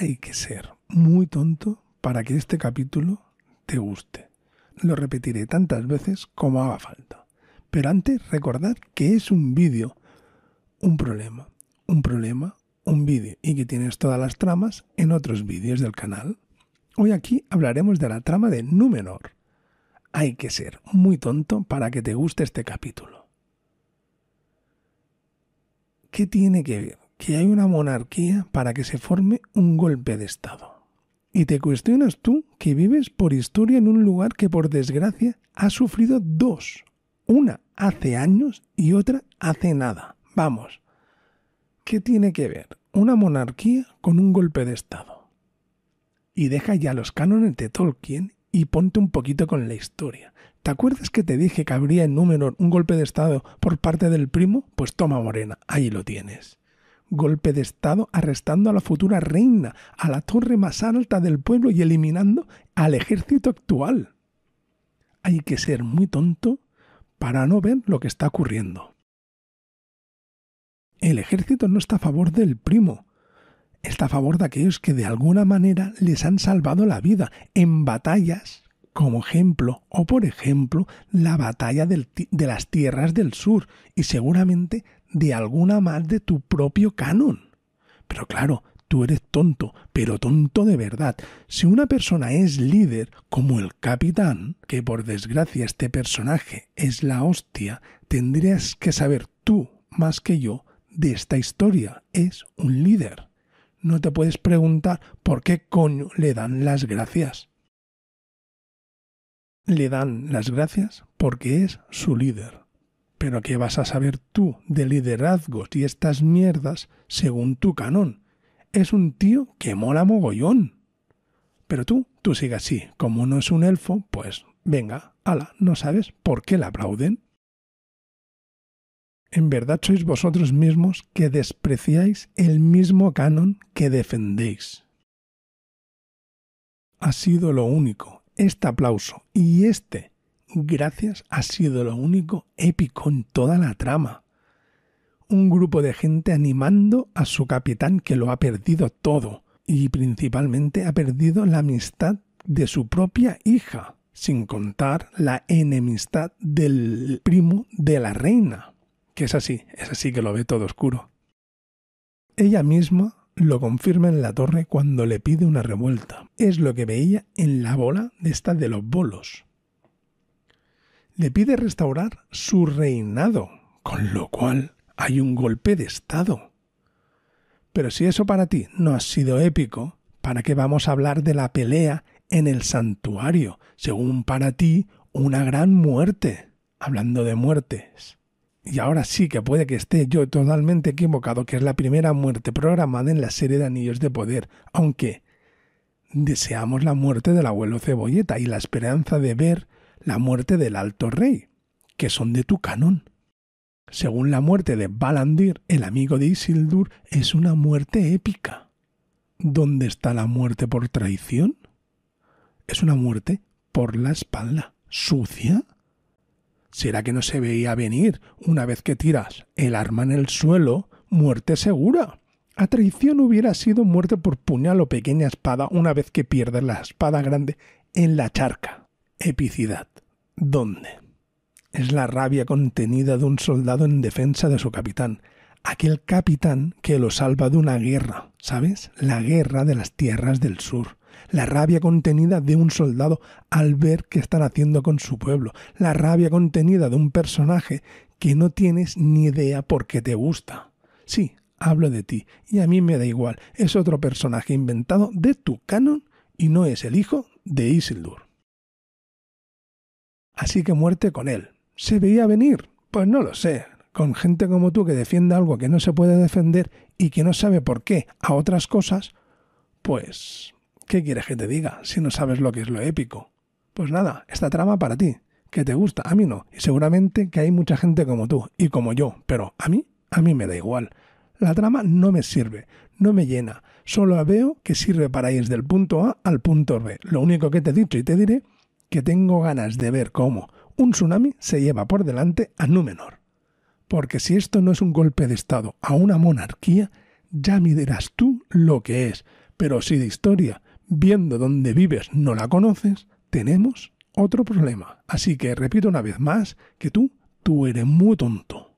hay que ser muy tonto para que este capítulo te guste. Lo repetiré tantas veces como haga falta. Pero antes recordad que es un vídeo, un problema, un problema, un vídeo y que tienes todas las tramas en otros vídeos del canal. Hoy aquí hablaremos de la trama de Númenor. Hay que ser muy tonto para que te guste este capítulo. ¿Qué tiene que ver que hay una monarquía para que se forme un golpe de Estado. Y te cuestionas tú que vives por historia en un lugar que por desgracia ha sufrido dos, una hace años y otra hace nada. Vamos, ¿qué tiene que ver una monarquía con un golpe de Estado? Y deja ya los cánones de Tolkien y ponte un poquito con la historia. ¿Te acuerdas que te dije que habría en número un golpe de Estado por parte del primo? Pues toma morena, ahí lo tienes golpe de Estado arrestando a la futura reina, a la torre más alta del pueblo y eliminando al ejército actual. Hay que ser muy tonto para no ver lo que está ocurriendo. El ejército no está a favor del primo, está a favor de aquellos que de alguna manera les han salvado la vida en batallas, como ejemplo, o por ejemplo, la batalla de las tierras del sur, y seguramente de alguna más de tu propio canon. Pero claro, tú eres tonto, pero tonto de verdad. Si una persona es líder, como el capitán, que por desgracia este personaje es la hostia, tendrías que saber tú, más que yo, de esta historia. Es un líder. No te puedes preguntar por qué coño le dan las gracias. Le dan las gracias porque es su líder. Pero ¿qué vas a saber tú de liderazgos y estas mierdas según tu canon? Es un tío que mola mogollón. Pero tú, tú sigas así. Como no es un elfo, pues venga, ala, no sabes por qué la aplauden. En verdad sois vosotros mismos que despreciáis el mismo canon que defendéis. Ha sido lo único, este aplauso y este gracias ha sido lo único épico en toda la trama. Un grupo de gente animando a su capitán que lo ha perdido todo y principalmente ha perdido la amistad de su propia hija, sin contar la enemistad del primo de la reina, que es así, es así que lo ve todo oscuro. Ella misma lo confirma en la torre cuando le pide una revuelta. Es lo que veía en la bola de esta de los bolos le pide restaurar su reinado, con lo cual hay un golpe de Estado. Pero si eso para ti no ha sido épico, ¿para qué vamos a hablar de la pelea en el santuario? Según para ti, una gran muerte. Hablando de muertes. Y ahora sí que puede que esté yo totalmente equivocado, que es la primera muerte programada en la serie de Anillos de Poder, aunque deseamos la muerte del abuelo Cebolleta y la esperanza de ver la muerte del alto rey, que son de tu canon. Según la muerte de Balandir, el amigo de Isildur, es una muerte épica. ¿Dónde está la muerte por traición? Es una muerte por la espalda. ¿Sucia? ¿Será que no se veía venir una vez que tiras el arma en el suelo? Muerte segura. A traición hubiera sido muerte por puñal o pequeña espada una vez que pierdes la espada grande en la charca epicidad. ¿Dónde? Es la rabia contenida de un soldado en defensa de su capitán, aquel capitán que lo salva de una guerra, ¿sabes? La guerra de las tierras del sur. La rabia contenida de un soldado al ver qué están haciendo con su pueblo. La rabia contenida de un personaje que no tienes ni idea por qué te gusta. Sí, hablo de ti, y a mí me da igual. Es otro personaje inventado de tu canon y no es el hijo de Isildur. Así que muerte con él. ¿Se veía venir? Pues no lo sé. Con gente como tú que defiende algo que no se puede defender y que no sabe por qué a otras cosas, pues... ¿Qué quieres que te diga si no sabes lo que es lo épico? Pues nada, esta trama para ti, que te gusta, a mí no, y seguramente que hay mucha gente como tú y como yo, pero a mí, a mí me da igual. La trama no me sirve, no me llena, solo veo que sirve para ir del punto A al punto B. Lo único que te he dicho y te diré que tengo ganas de ver cómo un tsunami se lleva por delante a Númenor. Porque si esto no es un golpe de Estado a una monarquía, ya me tú lo que es. Pero si de historia, viendo dónde vives, no la conoces, tenemos otro problema. Así que repito una vez más que tú, tú eres muy tonto.